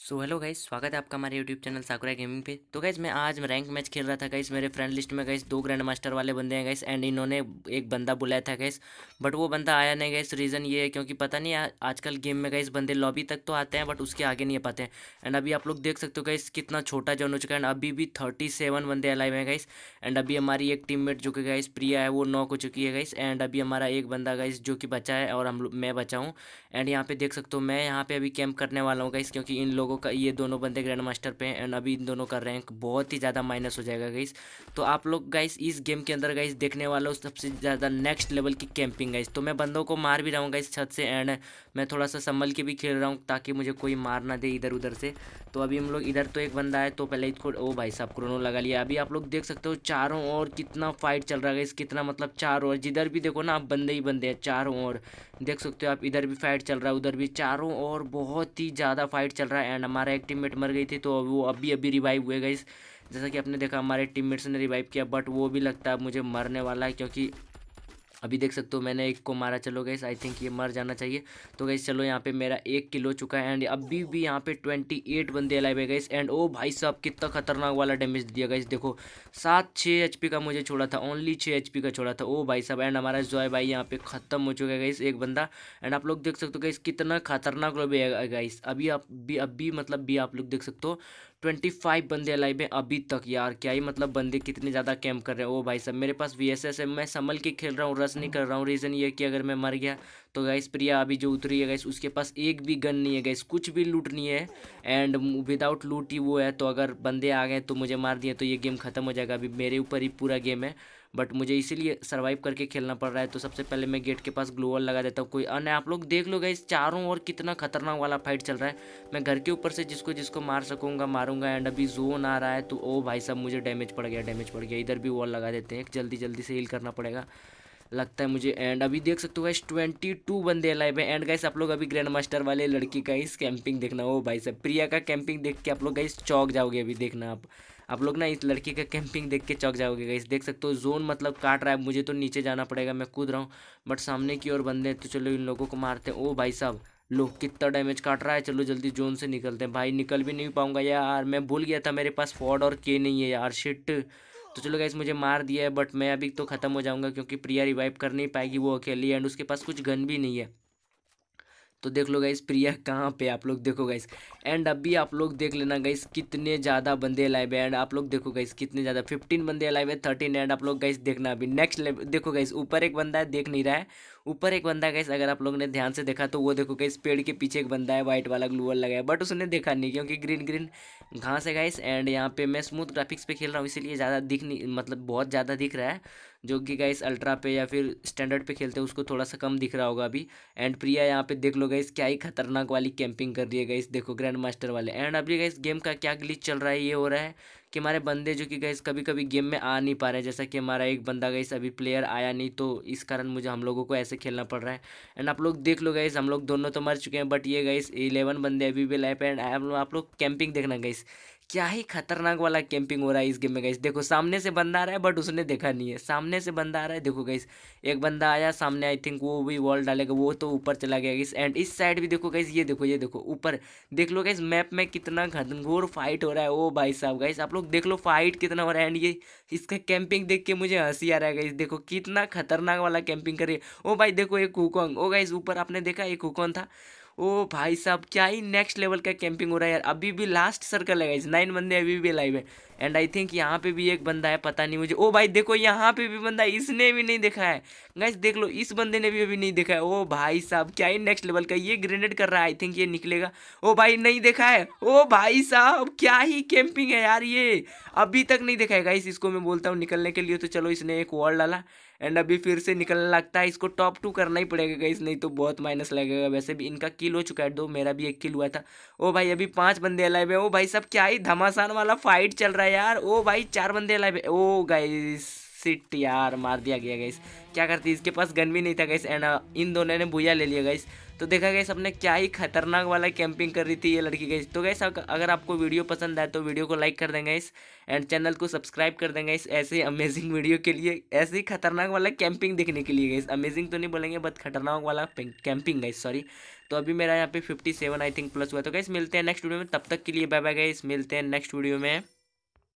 so hello guys स्वागत है आपका हमारे यूट्यूब चैनल साकुरा गेमिंग पे तो गाइज मैं आज रैंक मैच खेल रहा था गाइस मेरे फ्रेंड लिस्ट में गाइस दो ग्रैंड मास्टर वाले बंदे हैं गाइस एंड इन्होंने एक बंदा बुलाया था गाइस बट वो बंदा आया नहीं गाइस रीज़न ये है क्योंकि पता नहीं आजकल गेम में गाइस बंदे लॉबी तक तो आते हैं बट उसके आगे नहीं पाते हैं एंड अभी आप लोग देख सकते हो गाइस कितना छोटा जन हो चुका है एंड अभी भी थर्टी सेवन बंदे अलाइव हैं गाइस एंड अभी हमारी एक टीम मेट जो कि गाइस प्रिया है वो नॉक हो चुकी है गाइस एंड अभी हमारा एक बंदा गाइस जो कि बचा है और हम मैं बचा हूँ एंड यहाँ पे देख सकते हो मैं यहाँ पे अभी कैंप करने वाला हूँ गाइस क्योंकि इन लोग लोगों का ये दोनों बंदे ग्रैंड मास्टर पे हैं एंड अभी इन दोनों का रैंक बहुत ही ज़्यादा माइनस हो जाएगा गाइस तो आप लोग गाइस इस गेम के अंदर गाइस देखने वाला सबसे ज़्यादा नेक्स्ट लेवल की कैंपिंग गाइस तो मैं बंदों को मार भी रहा हूँ गाइस छत से एंड मैं थोड़ा सा संभल के भी खेल रहा हूँ ताकि मुझे कोई मार ना दे इधर उधर से तो अभी हम लोग इधर तो एक बंदा है तो पहले इसको ओ भाई साहब क्रोनो लगा लिया अभी आप लोग देख सकते हो चारों ओर कितना फाइट चल रहा है गाइस कितना मतलब चारों ओर जिधर भी देखो ना आप बंदे ही बंदे हैं चारों ओर देख सकते हो आप इधर भी फाइट चल रहा है उधर भी चारों ओर बहुत ही ज़्यादा फाइट चल रहा है एंड हमारा एक टीममेट मर गई थी तो वो अभी अभी रिवाइव हुए गई जैसा कि आपने देखा हमारे टीममेट्स ने रिवाइव किया बट वो भी लगता है मुझे मरने वाला है क्योंकि अभी देख सकते हो मैंने एक को मारा चलो गई आई थिंक ये मर जाना चाहिए तो गई चलो यहाँ पे मेरा एक किलो चुका है एंड अभी भी यहाँ पे ट्वेंटी एट बंदे अलाइव है गई एंड ओ भाई साहब कितना खतरनाक वाला डैमेज दिया गई देखो सात छः एच का मुझे छोड़ा था ओनली छः एच का छोड़ा था ओ भाई साहब एंड हमारा जॉय भाई यहाँ पे खत्म हो चुका है गई एक बंदा एंड आप लोग देख सकते हो गई कितना खतरनाक लोग है अभी आप भी अभी मतलब भी आप लोग देख सकते हो ट्वेंटी फाइव बंदे लाइव हैं अभी तक यार क्या ही मतलब बंदे कितने ज़्यादा कैंप कर रहे हैं ओ भाई साहब मेरे पास वी एस एस है मैं संभल के खेल रहा हूँ रस नहीं कर रहा हूँ रीज़न ये कि अगर मैं मर गया तो गाइस प्रिया अभी जो उतरी है गाइस उसके पास एक भी गन नहीं है गाइस कुछ भी लूट नहीं है एंड विदाउट लूट ही वो है तो अगर बंदे आ गए तो मुझे मार दिए तो ये गेम खत्म हो जाएगा अभी मेरे ऊपर ही पूरा गेम है बट मुझे इसीलिए सर्वाइव करके खेलना पड़ रहा है तो सबसे पहले मैं गेट के पास ग्लोअल लगा देता हूँ कोई अन्य आप लोग देख लो गाइज चारों ओर कितना खतरनाक वाला फाइट चल रहा है मैं घर के ऊपर से जिसको जिसको मार सकूँगा मारूंगा एंड अभी जोन आ रहा है तो ओ भाई साहब मुझे डैमेज पड़ गया डैमेज पड़ गया इधर भी वॉल लगा देते हैं जल्दी जल्दी से हील करना पड़ेगा लगता है मुझे एंड अभी देख सकते हो गाइस ट्वेंटी टू बंदे लाइव है एंड गाइस आप लोग अभी ग्रैंड मास्टर वाले लड़की का इस कैंपिंग देखना हो भाई साहब प्रिया का कैंपिंग देख के आप लोग गाइस चौक जाओगे अभी देखना आप आप लोग ना इस लड़की का कैंपिंग देख के चौक जाओगे गाइस देख सकते हो जोन मतलब काट रहा है मुझे तो नीचे जाना पड़ेगा मैं कूद रहा हूँ बट सामने की ओर बंदे तो चलो इन लोगों को मारते हैं ओ भाई साहब लोग कितना डैमेज काट रहा है चलो जल्दी जोन से निकलते हैं भाई निकल भी नहीं पाऊंगा यार मैं भूल गया था मेरे पास फॉड और के नहीं है यार शिट तो चलो गाइस मुझे मार दिया है बट मैं अभी तो ख़त्म हो जाऊँगा क्योंकि प्रिया रिवाइव कर नहीं पाएगी वो अकेली एंड उसके पास कुछ गन भी नहीं है तो देख लो गाइस प्रिया कहाँ पे आप लोग देखो गाइस एंड अभी आप लोग देख लेना गाइस कितने ज़्यादा बंदे लाइव है एंड आप लोग देखो गाइस कितने ज़्यादा फिफ्टीन बंदे लाइव है थर्टीन एंड आप लोग गाइस देखना अभी नेक्स्ट लेवल देखो गाइस ऊपर एक बंदा है देख नहीं रहा है ऊपर एक बंदा गाइस अगर आप लोग ने ध्यान से देखा तो वो देखो गाइस पेड़ के पीछे एक बंदा है व्हाइट वाला ग्लूअर लगाया बट उसने देखा नहीं क्योंकि ग्रीन ग्रीन घास है गाइस एंड यहाँ पे मैं स्मूथ ग्राफिक्स पे खेल रहा हूँ इसीलिए ज़्यादा दिख नहीं मतलब बहुत ज़्यादा दिख रहा है जो कि गाइस अल्ट्रा पे या फिर स्टैंडर्ड पे खेलते हैं उसको थोड़ा सा कम दिख रहा होगा अभी एंड प्रिया यहाँ पे देख लो गाइस क्या ही खतरनाक वाली कैंपिंग कर रही है गाइस देखो ग्रैंड मास्टर वाले एंड अभी गाइस गेम का क्या ग्लिच चल रहा है ये हो रहा है कि हमारे बंदे जो कि गाइस कभी कभी गेम में आ नहीं पा रहे जैसा कि हमारा एक बंदा गाइस अभी प्लेयर आया नहीं तो इस कारण मुझे हम लोगों को ऐसे खेलना पड़ रहा है एंड आप लोग देख लो गाइस हम लोग दोनों तो मर चुके हैं बट ये गाइस इलेवन बंदे अभी भी लाइफ एंड आप लोग कैंपिंग देखना गाइस क्या ही खतरनाक वाला कैंपिंग हो रहा है इस गेम में गाइस देखो सामने से बंदा आ रहा है बट उसने देखा नहीं है सामने से बंदा आ रहा है देखो गई एक बंदा आया सामने आई थिंक वो भी वॉल डालेगा वो तो ऊपर चला गया गई एंड इस साइड भी देखो गई ये देखो ये देखो ऊपर देख लो गई मैप में कितना घनघोर फाइट हो रहा है ओ भाई साहब गाइस आप लोग देख लो फाइट कितना हो रहा है एंड ये इसका कैंपिंग देख के मुझे हंसी आ रहा है गाइस देखो कितना खतरनाक वाला कैंपिंग करिए ओ भाई देखो एक हुकॉन्ग ओ गाइस ऊपर आपने देखा एक हुकॉन्ग था ओ भाई साहब क्या ही नेक्स्ट लेवल का कैंपिंग हो रहा है यार अभी भी लास्ट सर्कल है नाइन बंदे अभी भी लाइव है एंड आई थिंक यहाँ पे भी एक बंदा है पता नहीं मुझे ओ भाई देखो यहाँ पे भी बंदा इसने भी नहीं देखा है गैस देख लो इस बंदे ने भी अभी नहीं देखा है ओ भाई साहब क्या ही नेक्स्ट लेवल का ये ग्रेनेड कर रहा है आई थिंक ये निकलेगा ओ भाई नहीं देखा है ओ भाई साहब क्या ही कैंपिंग है यार ये अभी तक नहीं देखा है गाइस इसको मैं बोलता हूँ निकलने के लिए तो चलो इसने एक वॉल डाला एंड अभी फिर से निकलने लगता है इसको टॉप टू करना ही पड़ेगा गाइस नहीं तो बहुत माइनस लगेगा वैसे भी इनका किल हो चुका है दो मेरा भी एक किल हुआ था ओ भाई अभी पाँच बंदे अलाइव है ओ भाई साहब क्या ही धमासान वाला फाइट चल रहा है यार ओ भाई चार बंदे लाइव ओ गाइस सिट यार मार दिया गया गाइस क्या करती इसके पास गन भी नहीं था गाइस एंड uh, इन दोनों ने भूया ले लिया गाइस तो देखा गया सबने क्या ही खतरनाक वाला कैंपिंग कर रही थी ये लड़की गई तो गैस अगर आपको वीडियो पसंद आए तो वीडियो को लाइक कर देंगे इस एंड चैनल को सब्सक्राइब कर देंगे इस ऐसे अमेजिंग वीडियो के लिए ऐसे ही खतरनाक वाला कैंपिंग देखने के लिए गई अमेजिंग तो नहीं बोलेंगे बट खतरनाक वाला कैंपिंग गई सॉरी तो अभी मेरा यहाँ पे fifty seven I think plus हुआ तो गैस मिलते हैं नेक्स्ट वीडियो में तब तक के लिए बाय बाय गई मिलते हैं नेक्स्ट वीडियो में